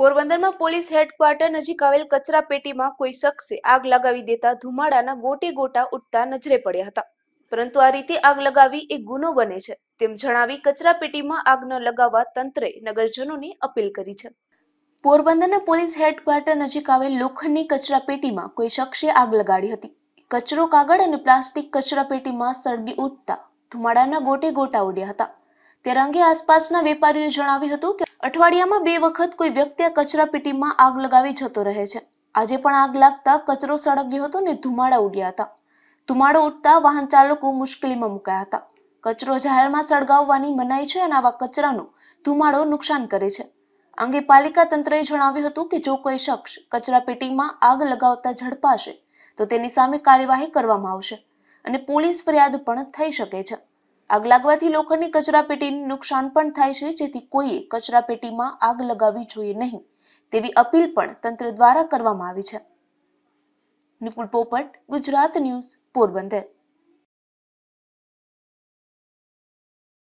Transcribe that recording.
પોરબંદરમાં police headquarter નજીક આવેલ કચરા પેટીમાં કોઈ શખ્સે આગ લગાવી દેતા ધુમાડાના ગોટે ગોટા ઉઠતા નજરે પડ્યા હતા પરંતુ આ રીતે આગ લગાવી એ ગુનો બને છે તેમ જણાવી કચરા પેટીમાં આગ ન લગાવવા તંત્રે નગરજનોને અપીલ કરી છે પોરબંદરના પોલીસ હેડક્વાર્ટર નજીક આવેલ લોખંડની કચરા પેટીમાં કોઈ શખ્સે આગ લગાડી હતી કચરો કાગળ અને પ્લાસ્ટિક કચરા પેટીમાં સળગી ઉઠતા ધુમાડાના ગોટે ગોટા ઉડ્યા હતા ત્યારે અંગે આસપાસના વેપારીઓએ જણાવ્યું હતું કે અઠવાડિયામાં બે વખત કોઈ વ્યક્તિ આ કચરાપેટીમાં આગ લગાવી જતો રહે છે આજે પણ આગ લાગતા કચરો સળગ્યો હતો ને ધુમાડા ઉડ્યા હતા ધુમાડો ઉડતા વાહન ચાલકો મુશ્કેલીમાં મુકાયા હતા કચરો જાહેરમાં સળગાવવાની મનાઈ છે અને આવા કચરાનો ધુમાડો નુકસાન કરે છે અંગે પાલિકા તંત્રએ જણાવ્યું હતું કે જો કોઈ શખ્સ કચરાપેટીમાં આગ લગાવતા ઝડપાશે તો તેની સામે કાર્યવાહી કરવામાં આવશે અને પોલીસ ફરિયાદ પણ થઈ શકે છે આગ લાગવાથી લોખંડની કચરાપેટીનું નુકસાન પણ થાય છે જેથી કોઈએ કચરાપેટીમાં આગ લગાવવી જોઈએ નહીં તેવી અપીલ પણ તંત્ર દ્વારા કરવામાં આવી છે નિપુલ પોપટ ગુજરાત ન્યૂઝ પોરબંદર